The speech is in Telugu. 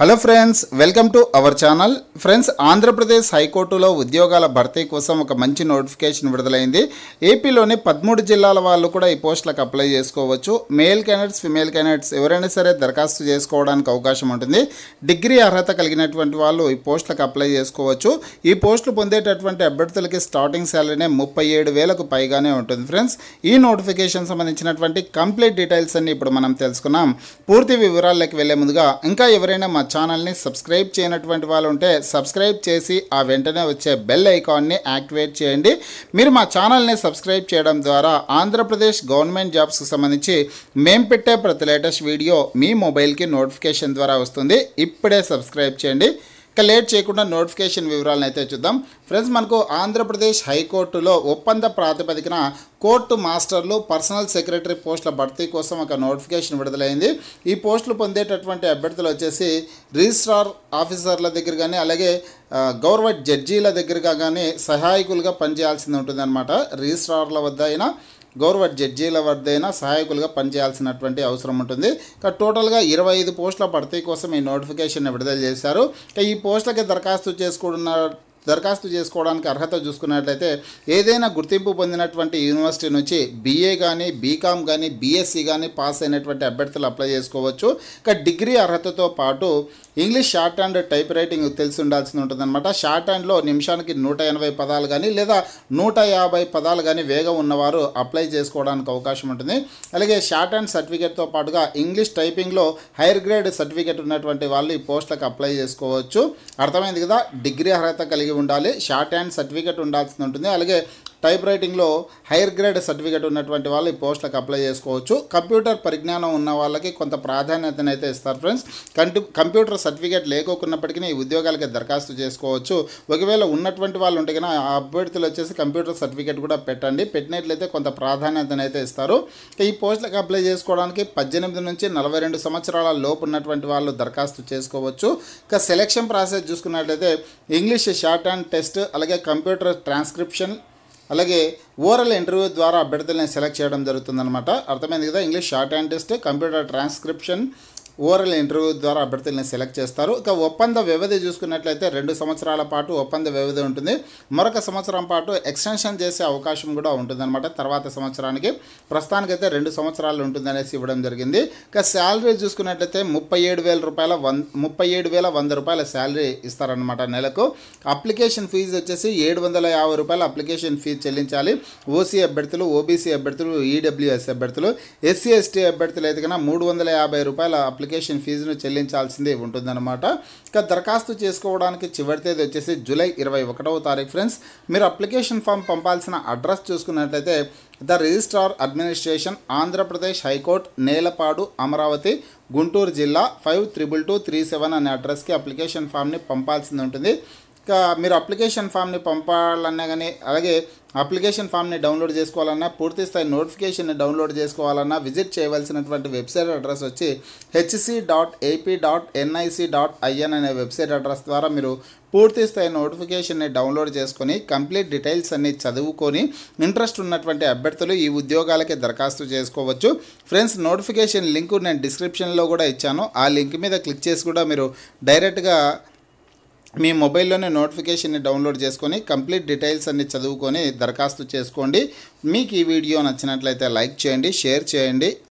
hello friends welcome to our channel friends Andhra Pradesh హైకోర్టులో ఉద్యోగాల భర్తీ కోసం ఒక మంచి నోటిఫికేషన్ విడుదలైంది ఏపీలోని పదమూడు జిల్లాల వాళ్ళు కూడా ఈ పోస్టులకు అప్లై చేసుకోవచ్చు మేల్ క్యాండిడేట్స్ ఫిమేల్ క్యాండిడేట్స్ ఎవరైనా సరే దరఖాస్తు చేసుకోవడానికి అవకాశం ఉంటుంది డిగ్రీ అర్హత కలిగినటువంటి వాళ్ళు ఈ పోస్టులకు అప్లై చేసుకోవచ్చు ఈ పోస్టులు పొందేటటువంటి అభ్యర్థులకి స్టార్టింగ్ శాలరీనే ముప్పై ఏడు వేలకు పైగానే ఉంటుంది ఫ్రెండ్స్ ఈ నోటిఫికేషన్ సంబంధించినటువంటి కంప్లీట్ డీటెయిల్స్ అన్ని ఇప్పుడు మనం తెలుసుకున్నాం పూర్తి వివరాల్లోకి వెళ్లే ముందుగా ఇంకా ఎవరైనా మా ఛానల్ని సబ్స్క్రైబ్ చేయనటువంటి వాళ్ళు ఉంటే సబ్స్క్రైబ్ చేసి ఆ వెంటనే వచ్చే బెల్ ఐకాన్ని యాక్టివేట్ చేయండి మీరు మా ఛానల్ని సబ్స్క్రైబ్ చేయడం ద్వారా ఆంధ్రప్రదేశ్ గవర్నమెంట్ జాబ్స్కి సంబంధించి మేము పెట్టే ప్రతి లేటెస్ట్ వీడియో మీ మొబైల్కి నోటిఫికేషన్ ద్వారా వస్తుంది ఇప్పుడే సబ్స్క్రైబ్ చేయండి ఇక లేట్ చేయకుండా నోటిఫికేషన్ వివరాలను అయితే చూద్దాం ఫ్రెండ్స్ మనకు ఆంధ్రప్రదేశ్ హైకోర్టులో ఒప్పంద ప్రాతిపదికన కోర్టు మాస్టర్లు పర్సనల్ సెక్రటరీ పోస్టుల భర్తీ కోసం ఒక నోటిఫికేషన్ విడుదలైంది ఈ పోస్టులు పొందేటటువంటి అభ్యర్థులు వచ్చేసి రిజిస్ట్రార్ ఆఫీసర్ల దగ్గర కానీ అలాగే గౌరవ జడ్జీల దగ్గరగా కానీ సహాయకులుగా పనిచేయాల్సింది ఉంటుందన్నమాట రిజిస్ట్రార్ల వద్ద అయినా గౌరవ జడ్జీల వద్దైనా సహాయకులుగా పనిచేయాల్సినటువంటి అవసరం ఉంటుంది ఇక టోటల్గా ఇరవై ఐదు పోస్టుల భర్తీ కోసం ఈ నోటిఫికేషన్ విడుదల చేశారు ఇక ఈ పోస్టులకి దరఖాస్తు చేసుకున్న దరఖాస్తు చేసుకోవడానికి అర్హత చూసుకున్నట్లయితే ఏదైనా గుర్తింపు పొందినటువంటి యూనివర్సిటీ నుంచి బీఏ కానీ బీకామ్ కానీ బీఎస్సీ కానీ పాస్ అయినటువంటి అభ్యర్థులు అప్లై చేసుకోవచ్చు ఇక డిగ్రీ అర్హతతో పాటు English shorthand typewriting తెలిసి ఉండాల్సి ఉంటుందన్నమాట షార్ట్ హ్యాండ్లో నిమిషానికి నూట ఎనభై పదాలు కానీ లేదా నూట యాభై పదాలు కానీ వేగం ఉన్నవారు అప్లై చేసుకోవడానికి అవకాశం ఉంటుంది అలాగే షార్ట్ హ్యాండ్ సర్టిఫికేట్తో పాటుగా ఇంగ్లీష్ టైపింగ్లో హైయర్ గ్రేడ్ సర్టిఫికేట్ ఉన్నటువంటి వాళ్ళు ఈ పోస్టులకు అప్లై చేసుకోవచ్చు అర్థమైంది కదా డిగ్రీ అర్హత కలిగి ఉండాలి షార్ట్ హ్యాండ్ సర్టిఫికేట్ ఉండాల్సి ఉంటుంది అలాగే టైప్ రైటింగ్లో హైయర్ గ్రేడ్ సర్టిఫికేట్ ఉన్నటువంటి వాళ్ళు ఈ పోస్టులకు అప్లై చేసుకోవచ్చు కంప్యూటర్ పరిజ్ఞానం ఉన్న వాళ్ళకి కొంత ప్రాధాన్యతనైతే ఇస్తారు ఫ్రెండ్స్ కంప్యూటర్ సర్టిఫికేట్ లేకోకున్నప్పటికీ ఈ ఉద్యోగాలకి దరఖాస్తు చేసుకోవచ్చు ఒకవేళ ఉన్నటువంటి వాళ్ళు ఉంటే కనుక ఆ అభ్యర్థులు వచ్చేసి కంప్యూటర్ సర్టిఫికేట్ కూడా పెట్టండి పెట్టినట్లయితే కొంత ప్రాధాన్యతనైతే ఇస్తారు ఈ పోస్టులకు అప్లై చేసుకోవడానికి పద్దెనిమిది నుంచి నలభై రెండు సంవత్సరాల లోపు ఉన్నటువంటి వాళ్ళు దరఖాస్తు చేసుకోవచ్చు ఇంకా సెలెక్షన్ ప్రాసెస్ చూసుకున్నట్లయితే ఇంగ్లీష్ షార్ట్ అండ్ టెస్ట్ అలాగే కంప్యూటర్ ట్రాన్స్క్రిప్షన్ అలాగే ఓరల్ ఇంటర్వ్యూ ద్వారా అభ్యర్థులను సెలెక్ట్ చేయడం జరుగుతుందన్నమాట అర్థమైంది కదా English shorthand test computer transcription oral interview ద్వారా అభ్యర్థులను సెలెక్ట్ చేస్తారు ఇక ఒప్పంద వ్యవధి చూసుకున్నట్లయితే రెండు సంవత్సరాల పాటు ఒప్పంద వ్యవధి ఉంటుంది మరొక సంవత్సరం పాటు ఎక్స్టెన్షన్ చేసే అవకాశం కూడా ఉంటుందన్నమాట తర్వాత సంవత్సరానికి ప్రస్తుతానికైతే రెండు సంవత్సరాలు ఉంటుందనేసి ఇవ్వడం జరిగింది ఇక శాలరీ చూసుకున్నట్లయితే ముప్పై ఏడు వేల రూపాయల వన్ ముప్పై ఏడు వేల వంద రూపాయల శాలరీ ఇస్తారనమాట నెలకు అప్లికేషన్ ఫీజు వచ్చేసి ఏడు వందల యాభై రూపాయల అప్లికేషన్ ఫీజు చెల్లించాలి ఓసీ అభ్యర్థులు ఓబీసీ అభ్యర్థులు ఈడబ్ల్యూఎస్ అభ్యర్థులు ఎస్సీ ఎస్టీ అభ్యర్థులు అయితే కన్నా మూడు వందల యాభై రూపాయల అప్లికేషన్ అప్లికేషన్ ఫీజును చెల్లించాల్సిందే ఉంటుందన్నమాట ఇక దరఖాస్తు చేసుకోవడానికి చివరి తేదీ వచ్చేసి జూలై ఇరవై ఒకటవ తారీఖు ఫ్రెండ్స్ మీరు అప్లికేషన్ ఫామ్ పంపాల్సిన అడ్రస్ చూసుకున్నట్లయితే the registrar administration Andhra Pradesh high court Nelapadu Amaravati Guntur జిల్లా five triple two three seven అనే అడ్రస్కి అప్లికేషన్ ఫామ్ని పంపాల్సింది ఉంటుంది మీరు అప్లికేషన్ ఫామ్ని పంపాలన్నా కానీ అలాగే అప్లికేషన్ ఫామ్ని డౌన్లోడ్ చేసుకోవాలన్నా పూర్తి స్థాయి నోటిఫికేషన్ని డౌన్లోడ్ చేసుకోవాలన్నా విజిట్ చేయవలసినటువంటి వెబ్సైట్ అడ్రస్ వచ్చి HC dot AP dot NIC dot IN అనే వెబ్సైట్ అడ్రస్ ద్వారా మీరు పూర్తి స్థాయి నోటిఫికేషన్ని డౌన్లోడ్ చేసుకొని కంప్లీట్ డీటెయిల్స్ అన్ని చదువుకొని ఇంట్రెస్ట్ ఉన్నటువంటి అభ్యర్థులు ఈ ఉద్యోగాలకి దరఖాస్తు చేసుకోవచ్చు ఫ్రెండ్స్ నోటిఫికేషన్ లింకు నేను డిస్క్రిప్షన్లో కూడా ఇచ్చాను ఆ లింక్ మీద క్లిక్ చేసి కూడా మీరు డైరెక్ట్గా మీ మొబైల్లోనే నోటిఫికేషన్ని డౌన్లోడ్ చేసుకొని కంప్లీట్ డీటెయిల్స్ అన్ని చదువుకొని దరఖాస్తు చేసుకోండి మీకు ఈ వీడియో నచ్చినట్లయితే లైక్ చేయండి షేర్ చేయండి